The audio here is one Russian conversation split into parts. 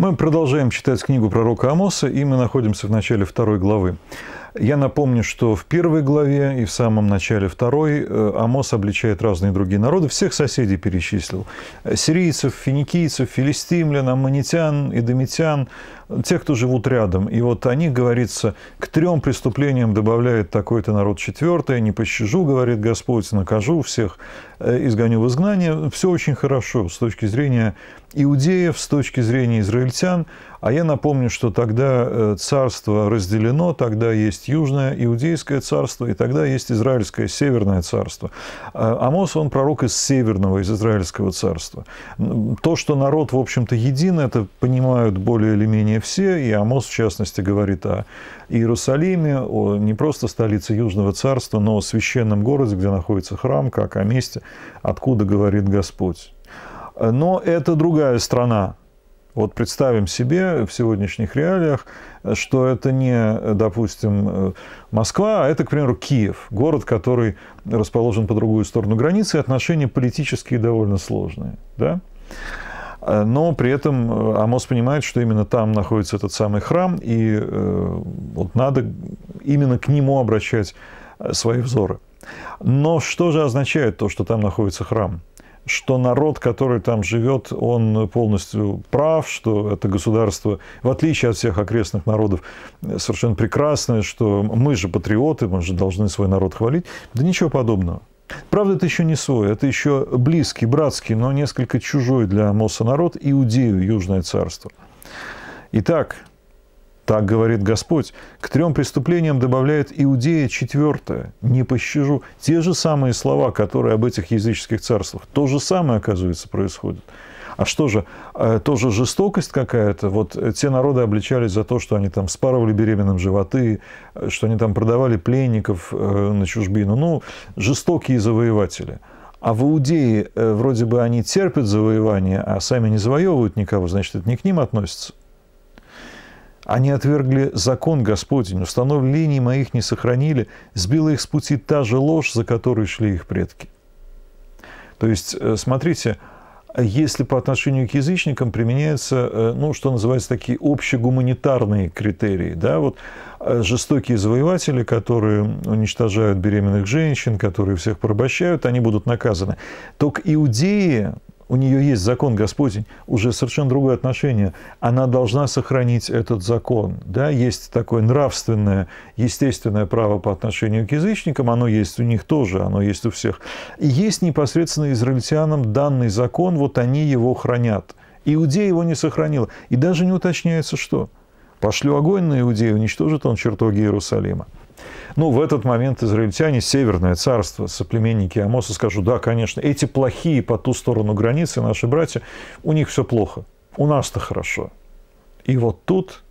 Мы продолжаем читать книгу пророка Амоса, и мы находимся в начале второй главы. Я напомню, что в первой главе и в самом начале второй э, Амос обличает разные другие народы, всех соседей перечислил. Сирийцев, финикийцев, филистимлян, аммонитян, идомитян, тех, кто живут рядом. И вот о них говорится, к трем преступлениям добавляет такой-то народ четвертое, не пощажу, говорит Господь, накажу всех, э, изгоню в изгнание. Все очень хорошо с точки зрения иудеев, с точки зрения израильтян – а я напомню, что тогда э, царство разделено, тогда есть Южное Иудейское царство, и тогда есть Израильское Северное царство. А, Амос, он пророк из Северного, из Израильского царства. То, что народ, в общем-то, един, это понимают более или менее все, и Амос, в частности, говорит о Иерусалиме, о не просто столице Южного царства, но о священном городе, где находится храм, как о месте, откуда говорит Господь. Э, но это другая страна, вот представим себе в сегодняшних реалиях, что это не, допустим, Москва, а это, к примеру, Киев, город, который расположен по другую сторону границы, отношения политические довольно сложные. Да? Но при этом э, Амос понимает, что именно там находится этот самый храм, и э, вот надо именно к нему обращать э, свои взоры. Но что же означает то, что там находится храм? что народ, который там живет, он полностью прав, что это государство, в отличие от всех окрестных народов, совершенно прекрасное, что мы же патриоты, мы же должны свой народ хвалить. Да ничего подобного. Правда, это еще не свой, это еще близкий, братский, но несколько чужой для Амоса народ, Иудею, Южное царство. Итак, так говорит Господь. К трем преступлениям добавляет Иудея четвертое. Не пощажу. Те же самые слова, которые об этих языческих царствах. То же самое, оказывается, происходит. А что же, э, тоже жестокость какая-то? Вот э, те народы обличались за то, что они там спарывали беременным животы, э, что они там продавали пленников на чужбину. Ну, жестокие завоеватели. А в Иудее вроде бы они терпят завоевание, а сами не завоевывают никого, значит, это не к ним относится. Они отвергли закон Господень, установ линий моих не сохранили, сбила их с пути та же ложь, за которую шли их предки. То есть, э, смотрите, если по отношению к язычникам применяются, э, ну, что называется, такие общегуманитарные критерии, да, вот э, жестокие завоеватели, которые уничтожают беременных женщин, которые всех порабощают, они будут наказаны. То к Иудее у нее есть закон Господень, уже совершенно другое отношение. Она должна сохранить этот закон. Да? Есть такое нравственное, естественное право по отношению к язычникам, оно есть у них тоже, оно есть у всех. И есть непосредственно израильтянам данный закон, вот они его хранят. Иудея его не сохранила. И даже не уточняется, что. Пошлю огонь на Иудею, уничтожит он чертоги Иерусалима. Ну, в этот момент израильтяне, Северное царство, соплеменники Амоса скажут, да, конечно, эти плохие по ту сторону границы, наши братья, у них все плохо, у нас-то хорошо. И вот тут,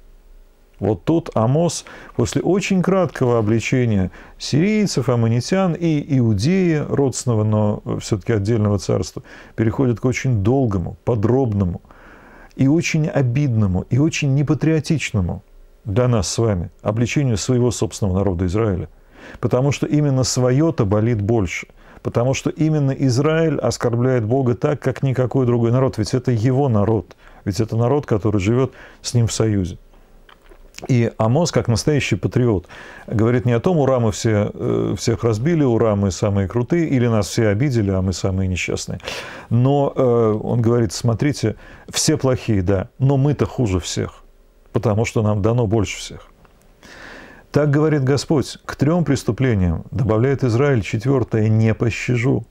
вот тут Амос после очень краткого обличения сирийцев, аммонитян и иудеи, родственного, но все-таки отдельного царства, переходит к очень долгому, подробному и очень обидному, и очень непатриотичному для нас с вами, обличению своего собственного народа Израиля. Потому что именно свое-то болит больше. Потому что именно Израиль оскорбляет Бога так, как никакой другой народ. Ведь это его народ. Ведь это народ, который живет с ним в союзе. И Амос, как настоящий патриот, говорит не о том, ура, мы все, э, всех разбили, ура, мы самые крутые, или нас все обидели, а мы самые несчастные. Но э, он говорит, смотрите, все плохие, да, но мы-то хуже всех потому что нам дано больше всех. Так говорит Господь, к трем преступлениям, добавляет Израиль, четвертое не пощажу.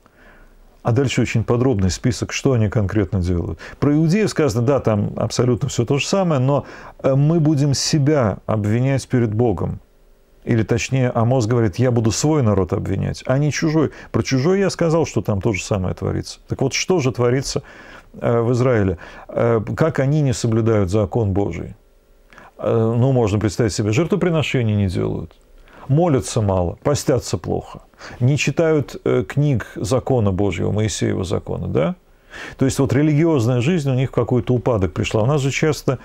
А дальше очень подробный список, что они конкретно делают. Про иудеев сказано, да, там абсолютно все то же самое, но э, мы будем себя обвинять перед Богом. Или точнее, Амос говорит, я буду свой народ обвинять, а не чужой. Про чужой я сказал, что там то же самое творится. Так вот, что же творится э, в Израиле? Э, как они не соблюдают закон Божий? Э, ну, можно представить себе, жертвоприношений не делают, молятся мало, постятся плохо, не читают э, книг закона Божьего, Моисеева закона, да? То есть вот религиозная жизнь у них какой-то упадок пришла. У нас же часто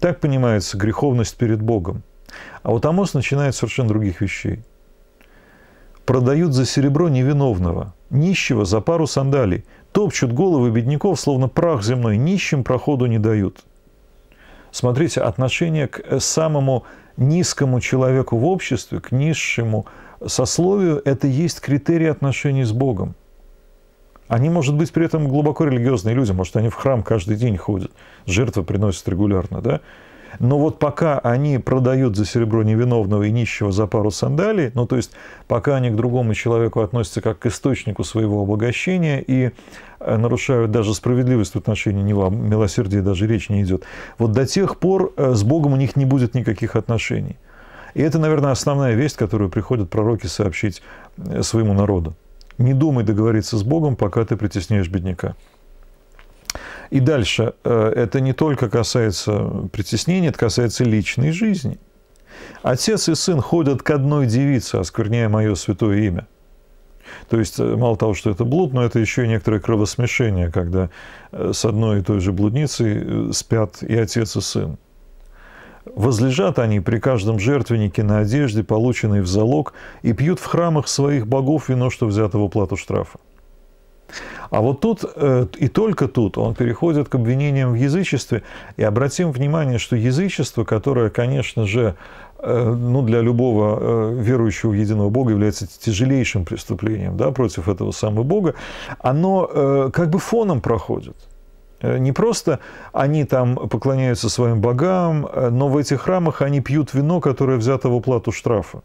так понимается греховность перед Богом. А вот Амос начинает совершенно других вещей. Продают за серебро невиновного, нищего за пару сандалий, топчут головы бедняков, словно прах земной, нищим проходу не дают – Смотрите, отношение к э, самому низкому человеку в обществе, к низшему сословию – это есть критерии отношений с Богом. Они, может быть, при этом глубоко религиозные люди, может, они в храм каждый день ходят, жертвы приносят регулярно, да? Но вот пока они продают за серебро невиновного и нищего за пару сандалий, ну то есть пока они к другому человеку относятся как к источнику своего обогащения и э, нарушают даже справедливость в отношении него, а милосердия даже речь не идет, вот до тех пор э, с Богом у них не будет никаких отношений. И это, наверное, основная весть, которую приходят пророки сообщить э, своему народу. Не думай договориться с Богом, пока ты притесняешь бедняка. И дальше, э, это не только касается притеснения, это касается личной жизни. Отец и сын ходят к одной девице, оскверняя мое святое имя. То есть, э, мало того, что это блуд, но это еще и некоторое кровосмешение, когда э, с одной и той же блудницей спят и отец, и сын. Возлежат они при каждом жертвеннике на одежде, полученной в залог, и пьют в храмах своих богов вино, что взято в уплату штрафа. А вот тут э, и только тут он переходит к обвинениям в язычестве. И обратим внимание, что язычество, которое, конечно же, э, ну, для любого э, верующего в единого Бога является тяжелейшим преступлением да, против этого самого Бога, оно как бы фоном проходит. Не просто они там поклоняются своим богам, но в этих храмах они пьют вино, которое взято в уплату штрафа.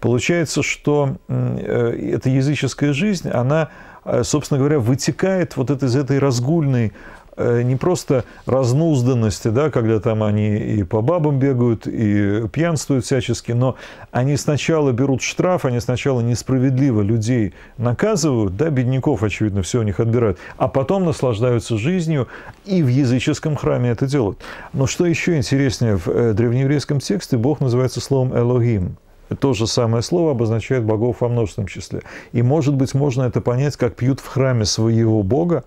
Получается, что э, эта языческая жизнь, она, э, собственно говоря, вытекает вот из этой разгульной э, не просто разнузданности, да, когда там они и по бабам бегают, и пьянствуют всячески, но они сначала берут штраф, они сначала несправедливо людей наказывают, да, бедняков, очевидно, все у них отбирают, а потом наслаждаются жизнью, и в языческом храме это делают. Но что еще интереснее, в древнееврейском тексте Бог называется словом «элогим», то же самое слово обозначает богов во множественном числе. И, может быть, можно это понять, как пьют в храме своего бога,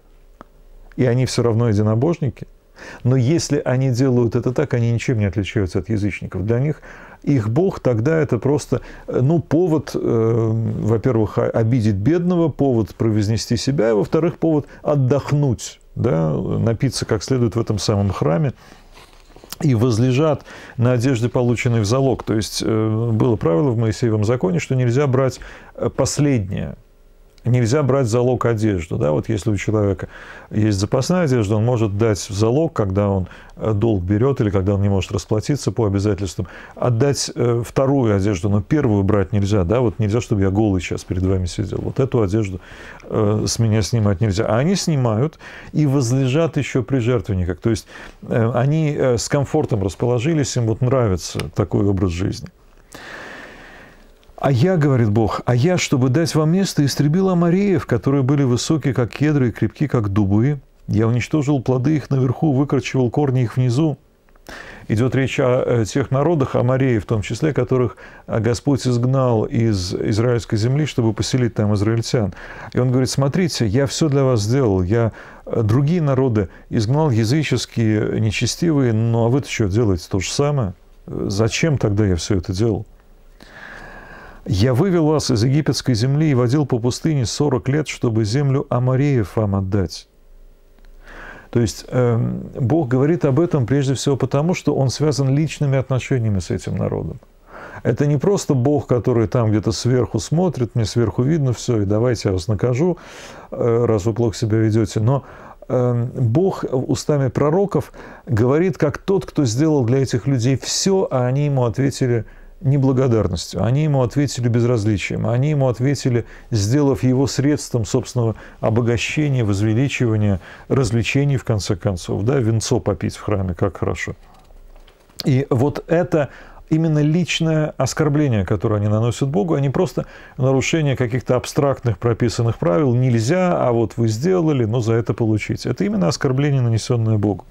и они все равно единобожники. Но если они делают это так, они ничем не отличаются от язычников. Для них их бог тогда это просто, ну, повод, э, во-первых, обидеть бедного, повод провознести себя, и, во-вторых, повод отдохнуть, да, напиться как следует в этом самом храме, и возлежат на одежде, полученной в залог. То есть э, было правило в Моисеевом законе, что нельзя брать э, последнее, нельзя брать залог одежду. Да? Вот если у человека есть запасная одежда, он может дать в залог, когда он э, долг берет или когда он не может расплатиться по обязательствам, отдать э, вторую одежду, но первую брать нельзя. Да? Вот нельзя, чтобы я голый сейчас перед вами сидел. Вот эту одежду э, с меня снимать нельзя. А они снимают и возлежат еще при жертвенниках. То есть они с комфортом расположились, им вот нравится такой образ жизни. «А я, — говорит Бог, — а я, чтобы дать вам место, истребил амареев, которые были высоки, как кедры, и крепки, как дубы. Я уничтожил плоды их наверху, выкорчевал корни их внизу. Идет речь о э, тех народах, амареев в том числе, которых э, Господь изгнал из израильской земли, чтобы поселить там израильтян. И он говорит, смотрите, я все для вас сделал, я э, другие народы изгнал языческие, нечестивые, ну а вы-то что делаете? То же самое. Зачем тогда я все это делал? Я вывел вас из египетской земли и водил по пустыне 40 лет, чтобы землю Амареев вам отдать. То есть э, Бог говорит об этом прежде всего потому, что он связан личными отношениями с этим народом. Это не просто Бог, который там где-то сверху смотрит, мне сверху видно все, и давайте я вас накажу, э, раз вы плохо себя ведете. Но эм, Бог устами пророков говорит, как тот, кто сделал для этих людей все, а они ему ответили – неблагодарностью. Они ему ответили безразличием. Они ему ответили, сделав его средством собственного обогащения, возвеличивания, развлечений, в конце концов. Да, венцо попить в храме, как хорошо. И вот это именно личное оскорбление, которое они наносят Богу, а не просто нарушение каких-то абстрактных прописанных правил. Нельзя, а вот вы сделали, но за это получить. Это именно оскорбление, нанесенное Богу.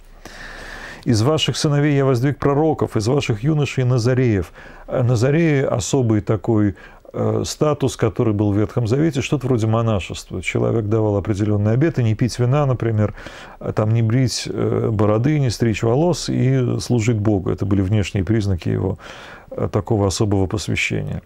Из ваших сыновей я воздвиг пророков, из ваших юношей Назареев. А Назареи особый такой э, статус, который был в Ветхом Завете, что-то вроде монашества. Человек давал определенные обеты, не пить вина, например, а там не брить э, бороды, не стричь волос и служить Богу. Это были внешние признаки его э, такого особого посвящения.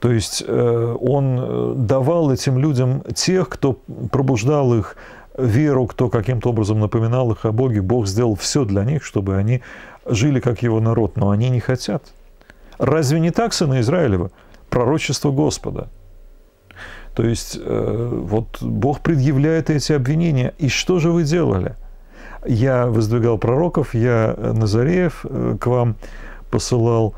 То есть он давал этим людям тех, кто пробуждал их веру, кто каким-то образом напоминал их о Боге, Бог сделал все для них, чтобы они жили как его народ, но они не хотят. Разве не так, сына Израилева? Пророчество Господа. То есть, э, вот Бог предъявляет эти обвинения. И что же вы делали? Я воздвигал пророков, я э, Назареев э, к вам посылал,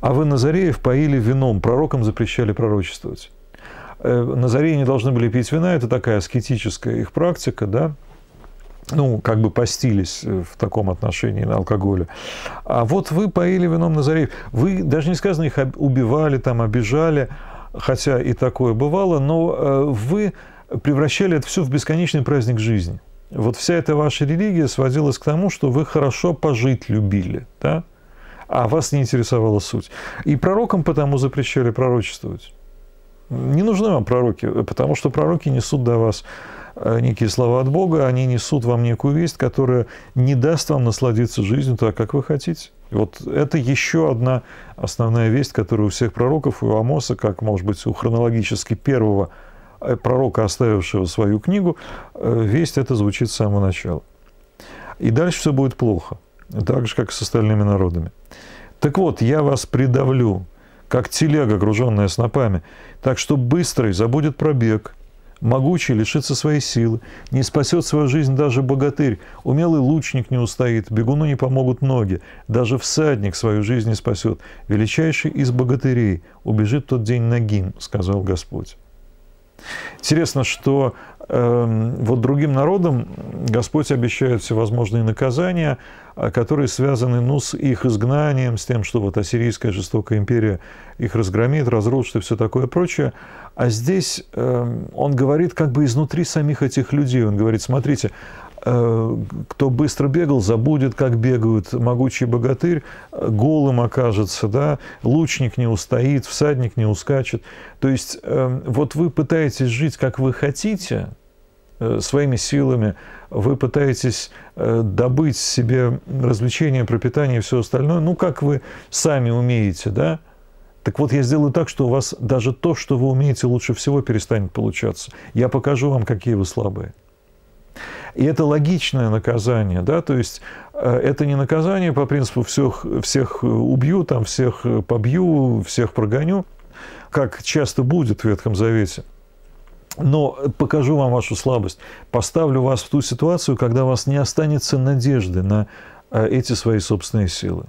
а вы Назареев поили вином, пророкам запрещали пророчествовать. Э, Назари не должны были пить вина, это такая аскетическая их практика, да, ну, как бы постились э, в таком отношении на алкоголе. А вот вы поили вином Назареев. Вы даже не сказано, их убивали, там, обижали, хотя и такое бывало, но э, вы превращали это все в бесконечный праздник жизни. Вот вся эта ваша религия сводилась к тому, что вы хорошо пожить любили, да? а вас не интересовала суть. И пророкам потому запрещали пророчествовать. Не нужны вам пророки, потому что пророки несут до вас э, некие слова от Бога, они несут вам некую весть, которая не даст вам насладиться жизнью так, как вы хотите. Вот это еще одна основная весть, которая у всех пророков, у Амоса, как, может быть, у хронологически первого э, пророка, оставившего свою книгу, э, весть это звучит с самого начала. И дальше все будет плохо, так же, как с остальными народами. Так вот, я вас придавлю, как телега, груженная снопами. Так что быстрый забудет пробег, могучий лишится своей силы, не спасет свою жизнь даже богатырь, умелый лучник не устоит, бегуну не помогут ноги, даже всадник свою жизнь не спасет, величайший из богатырей убежит тот день нагим, сказал Господь. Интересно, что эм, вот другим народам Господь обещает всевозможные наказания, а, которые связаны ну, с их изгнанием, с тем, что вот Ассирийская жестокая империя их разгромит, разрушит и все такое прочее. А здесь э, он говорит как бы изнутри самих этих людей. Он говорит, смотрите, Э, кто быстро бегал, забудет, как бегают. Могучий богатырь э, голым окажется, да, лучник не устоит, всадник не ускачет. То есть э, вот вы пытаетесь жить, как вы хотите, своими силами, вы пытаетесь добыть себе развлечения, пропитание и все остальное, ну, как вы сами умеете, да, так вот, я сделаю так, что у вас даже то, что вы умеете, лучше всего перестанет получаться. Я покажу вам, какие вы слабые. И это логичное наказание, да, то есть э, это не наказание по принципу всех, всех э, убью, там, всех э, побью, всех прогоню, как часто будет в Ветхом Завете. Но покажу вам вашу слабость. Поставлю вас в ту ситуацию, когда у вас не останется надежды на эти свои собственные силы.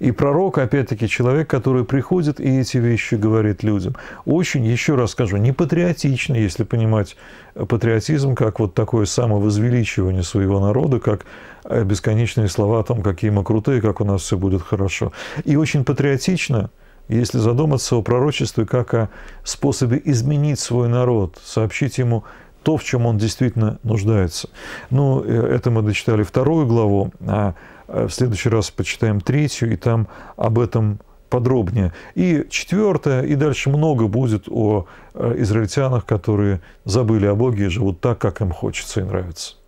И пророк, опять-таки, человек, который приходит и эти вещи говорит людям. Очень, еще раз скажу, не патриотично, если понимать патриотизм как вот такое самовозвеличивание своего народа, как э, бесконечные слова о том, какие мы крутые, как у нас все будет хорошо. И очень патриотично, если задуматься о пророчестве как о способе изменить свой народ, сообщить ему то, в чем он действительно нуждается. Ну, э, это мы дочитали вторую главу, а Э, в следующий раз почитаем третью, и там об этом подробнее. И четвертое, и дальше много будет о э, израильтянах, которые забыли о Боге и живут так, как им хочется и нравится.